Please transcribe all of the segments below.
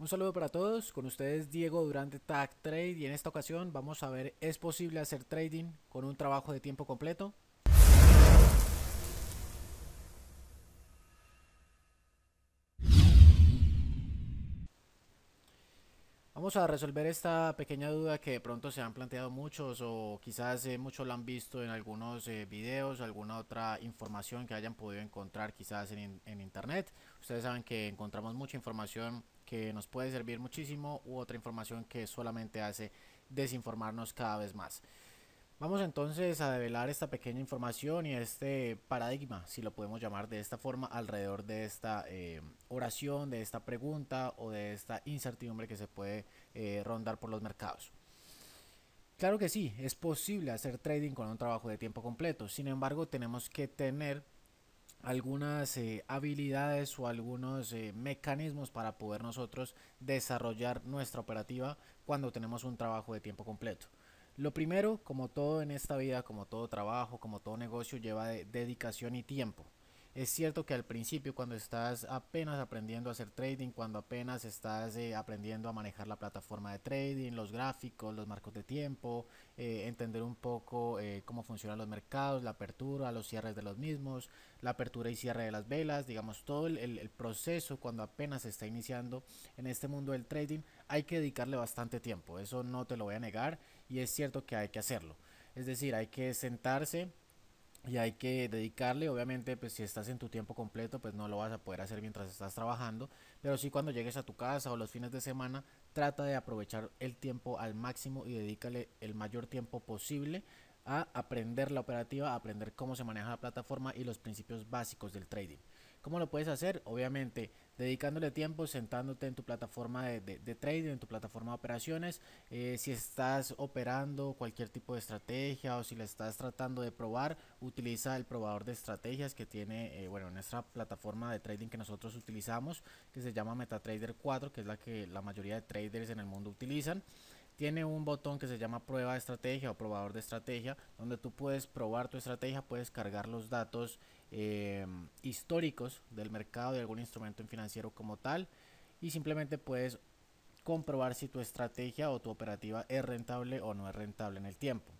Un saludo para todos, con ustedes Diego durante Tag Trade y en esta ocasión vamos a ver ¿es posible hacer trading con un trabajo de tiempo completo? Vamos a resolver esta pequeña duda que de pronto se han planteado muchos o quizás eh, muchos la han visto en algunos eh, videos, alguna otra información que hayan podido encontrar quizás en internet. Ustedes saben que encontramos mucha información que nos puede servir muchísimo u otra información que solamente hace desinformarnos cada vez más. Vamos entonces a develar esta pequeña información y este paradigma, si lo podemos llamar de esta forma, alrededor de esta eh, oración, de esta pregunta o de esta incertidumbre que se puede eh, rondar por los mercados. Claro que sí, es posible hacer trading con un trabajo de tiempo completo, sin embargo tenemos que tener algunas eh, habilidades o algunos eh, mecanismos para poder nosotros desarrollar nuestra operativa cuando tenemos un trabajo de tiempo completo. Lo primero, como todo en esta vida, como todo trabajo, como todo negocio, lleva dedicación y tiempo. Es cierto que al principio, cuando estás apenas aprendiendo a hacer trading, cuando apenas estás eh, aprendiendo a manejar la plataforma de trading, los gráficos, los marcos de tiempo, eh, entender un poco eh, cómo funcionan los mercados, la apertura, los cierres de los mismos, la apertura y cierre de las velas, digamos, todo el, el proceso cuando apenas se está iniciando en este mundo del trading, hay que dedicarle bastante tiempo. Eso no te lo voy a negar y es cierto que hay que hacerlo. Es decir, hay que sentarse y hay que dedicarle, obviamente, pues si estás en tu tiempo completo, pues no lo vas a poder hacer mientras estás trabajando, pero sí cuando llegues a tu casa o los fines de semana, trata de aprovechar el tiempo al máximo y dedícale el mayor tiempo posible a aprender la operativa, a aprender cómo se maneja la plataforma y los principios básicos del trading. ¿Cómo lo puedes hacer? Obviamente, dedicándole tiempo, sentándote en tu plataforma de, trading, en tu plataforma de operaciones, eh, si estás operando cualquier tipo de estrategia o si la estás tratando de probar, utiliza el probador de estrategias que tiene, eh, bueno, nuestra plataforma de trading que nosotros utilizamos, que se llama MetaTrader 4, que es la que la mayoría de traders en el mundo utilizan tiene un botón que se llama prueba de estrategia o probador de estrategia, donde tú puedes probar tu estrategia, puedes cargar los datos eh, históricos del mercado de algún instrumento financiero como tal y simplemente puedes comprobar si tu estrategia o tu operativa es rentable o no es rentable en el tiempo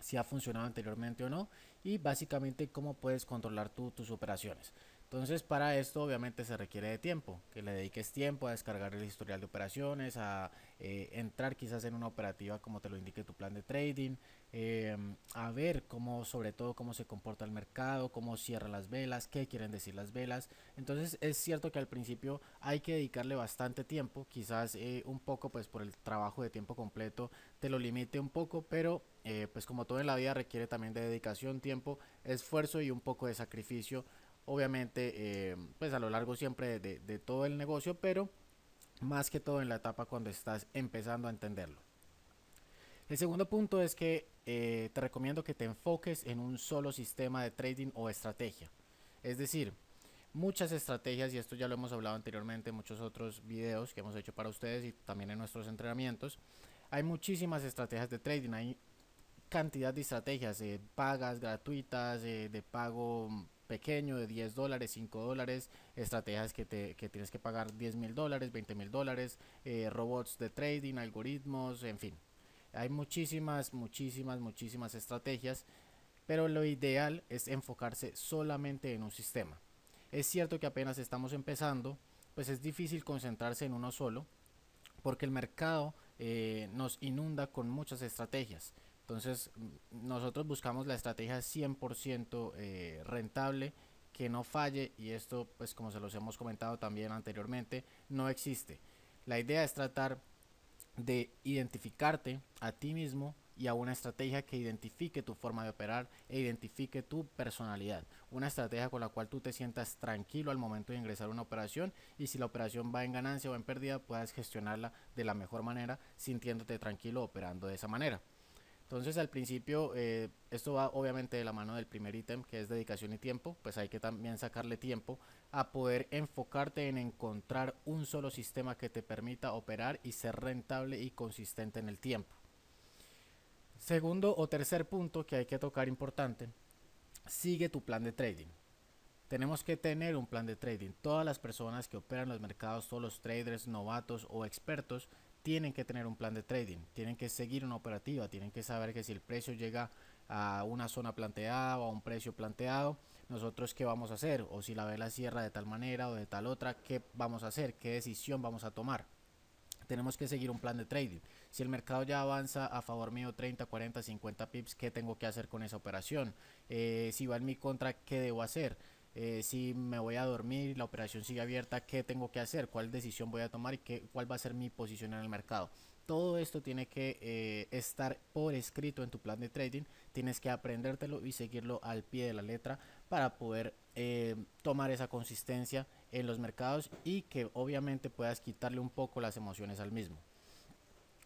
si ha funcionado anteriormente o no y básicamente cómo puedes controlar tus operaciones. Entonces para esto obviamente se requiere de tiempo, que le dediques tiempo a descargar el historial de operaciones, a eh, entrar quizás en una operativa como te lo indique tu plan de trading, em, a ver cómo sobre todo cómo se comporta el mercado, cómo cierra las velas, qué quieren decir las velas. Entonces es cierto que al principio hay que dedicarle bastante tiempo, quizás eh, un poco pues por el trabajo de tiempo completo te lo limite un poco, pero eh, pues como todo en la vida requiere también de dedicación, tiempo, esfuerzo y un poco de sacrificio obviamente, eh, pues a lo largo siempre de, todo el negocio, pero más que todo en la etapa cuando estás empezando a entenderlo. El segundo punto es que eh, te recomiendo que te enfoques en un solo sistema de trading o estrategia. Es decir, muchas estrategias, y esto ya lo hemos hablado anteriormente en muchos otros videos que hemos hecho para ustedes y también en nuestros entrenamientos, hay muchísimas estrategias de trading, hay cantidad de estrategias, eh, pagas gratuitas, de pago pequeño de 10 dólares, 5 dólares, estrategias que, te, que tienes que pagar 10 mil dólares, 20 mil dólares, eh, robots de trading, algoritmos, en fin. Hay muchísimas, muchísimas, muchísimas estrategias, pero lo ideal es enfocarse solamente en un sistema. Es cierto que apenas estamos empezando, pues es difícil concentrarse en uno solo, porque el mercado eh, nos inunda con muchas estrategias. Entonces mm, nosotros buscamos la estrategia 100% eh, rentable, que no falle y esto pues como se los hemos comentado también anteriormente, no existe. La idea es tratar de identificarte a ti mismo y a una estrategia que identifique tu forma de operar e identifique tu personalidad. Una estrategia con la cual tú te sientas tranquilo al momento de ingresar una operación y si la operación va en ganancia o en pérdida puedas gestionarla de la mejor manera sintiéndote tranquilo operando de esa manera. Entonces al principio eh, esto va obviamente de la mano del primer ítem que es dedicación y tiempo, pues hay que también sacarle tiempo a poder enfocarte en encontrar un solo sistema que te permita operar y ser rentable y consistente en el tiempo. Segundo o tercer punto que hay que tocar importante, sigue tu plan de trading. Tenemos que tener un plan de trading. Todas las personas que operan los mercados, todos los traders, novatos o expertos, tienen que tener un plan de trading, tienen que seguir una operativa, tienen que saber que si el precio llega a una zona planteada o a un precio planteado, nosotros qué vamos a hacer, o si la vela cierra de tal manera o de tal otra, qué vamos a hacer, qué decisión vamos a tomar. Tenemos que seguir un plan de trading. Si el mercado ya avanza a favor mío 30, 40, 50 pips, ¿qué tengo que hacer con esa operación? Eh, si va en mi contra, ¿qué debo hacer? Eh, si me voy a dormir, la operación sigue abierta, qué tengo que hacer, cuál decisión voy a tomar y qué, cuál va a ser mi posición en el mercado. Todo esto tiene que eh, estar por escrito en tu plan de trading, tienes que aprendértelo y seguirlo al pie de la letra para poder eh, tomar esa consistencia en los mercados y que obviamente puedas quitarle un poco las emociones al mismo.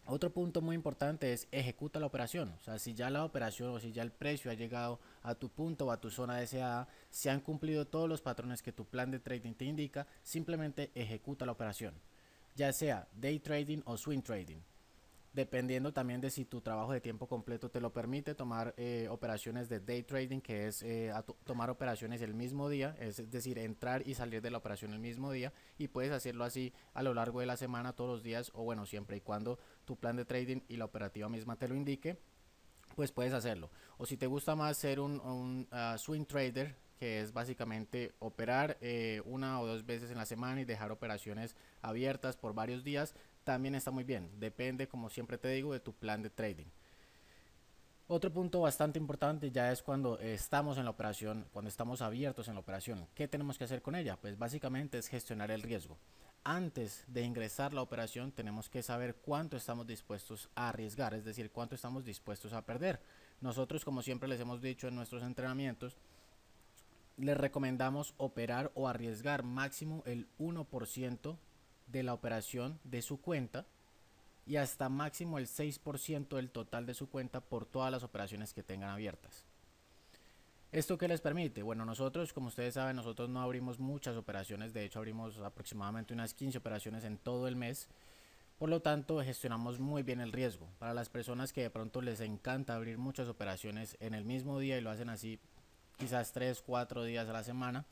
Otro punto muy importante es ejecuta la operación. O sea, si ya la operación o si ya el precio ha llegado a tu punto o a tu zona deseada, si han cumplido todos los patrones que tu plan de trading te indica, simplemente ejecuta la operación. Ya sea day trading o swing trading dependiendo también de si tu trabajo de tiempo completo te lo permite, tomar eh, operaciones de day trading, que es eh, tomar operaciones el mismo día, es decir, entrar y salir de la operación el mismo día, y puedes hacerlo así a lo largo de la semana, todos los días, o bueno, siempre y cuando tu plan de trading y la operativa misma te lo indique, pues puedes hacerlo. O si te gusta más ser un, ah, swing trader, que es básicamente operar eh, una o dos veces en la semana y dejar operaciones abiertas por varios días, también está muy bien. Depende, como siempre te digo, de tu plan de trading. Otro punto bastante importante ya es cuando estamos en la operación, cuando estamos abiertos en la operación. ¿Qué tenemos que hacer con ella? Pues básicamente es gestionar el riesgo. Antes de ingresar la operación tenemos que saber cuánto estamos dispuestos a arriesgar, es decir, cuánto estamos dispuestos a perder. Nosotros, como siempre les hemos dicho en nuestros entrenamientos, les recomendamos operar o arriesgar máximo el 1% de la operación de su cuenta y hasta máximo el 6% del total de su cuenta por todas las operaciones que tengan abiertas. ¿Esto qué les permite? Bueno, nosotros, como ustedes saben, nosotros no abrimos muchas operaciones, de hecho abrimos aproximadamente unas 15 operaciones en todo el mes, por lo tanto gestionamos muy bien el riesgo. Para las personas que de pronto les encanta abrir muchas operaciones en el mismo día y lo hacen así quizás 3, 4 días a la semana,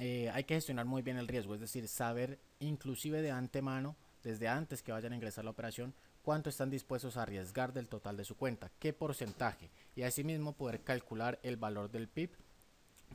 eh, hay que gestionar muy bien el riesgo, es decir, saber inclusive de antemano, desde antes que vayan a ingresar la operación, cuánto están dispuestos a arriesgar del total de su cuenta, qué porcentaje, y asimismo poder calcular el valor del PIB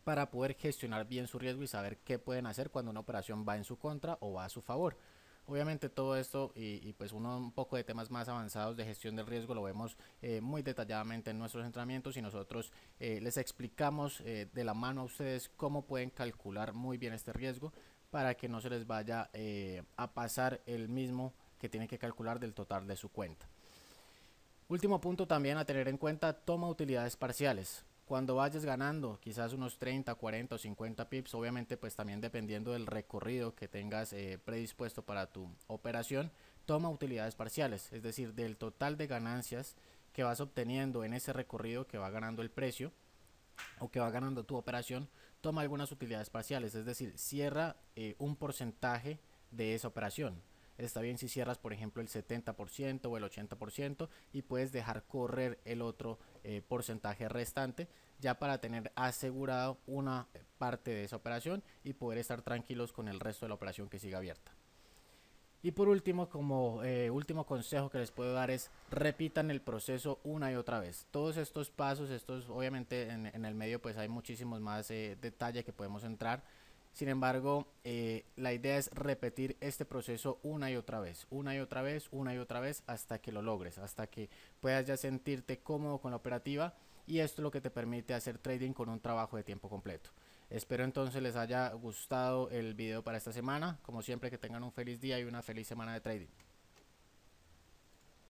para poder gestionar bien su riesgo y saber qué pueden hacer cuando una operación va en su contra o va a su favor. Obviamente todo esto y, pues uno un poco de temas más avanzados de gestión del riesgo lo vemos eh, muy detalladamente en nuestros entrenamientos y nosotros eh, les explicamos eh, de la mano a ustedes cómo pueden calcular muy bien este riesgo para que no se les vaya a pasar el mismo que tienen que calcular del total de su cuenta. Último punto también a tener en cuenta, toma utilidades parciales cuando vayas ganando quizás unos 30, 40 o 50 pips, obviamente pues también dependiendo del recorrido que tengas eh, predispuesto para tu operación, toma utilidades parciales, es decir, del total de ganancias que vas obteniendo en ese recorrido que va ganando el precio o que va ganando tu operación, toma algunas utilidades parciales, es decir, cierra eh, un porcentaje de esa operación, está bien si cierras por ejemplo el 70% o el 80% y puedes dejar correr el otro eh, porcentaje restante ya para tener asegurado una parte de esa operación y poder estar tranquilos con el resto de la operación que siga abierta. Y por último, como eh, último consejo que les puedo dar es repitan el proceso una y otra vez. Todos estos pasos, estos obviamente en, el medio pues hay muchísimos más eh, detalles que podemos entrar, sin embargo, eh, la idea es repetir este proceso una y otra vez, una y otra vez, una y otra vez, hasta que lo logres, hasta que puedas ya sentirte cómodo con la operativa y esto es lo que te permite hacer trading con un trabajo de tiempo completo. Espero entonces les haya gustado el video para esta semana. Como siempre, que tengan un feliz día y una feliz semana de trading.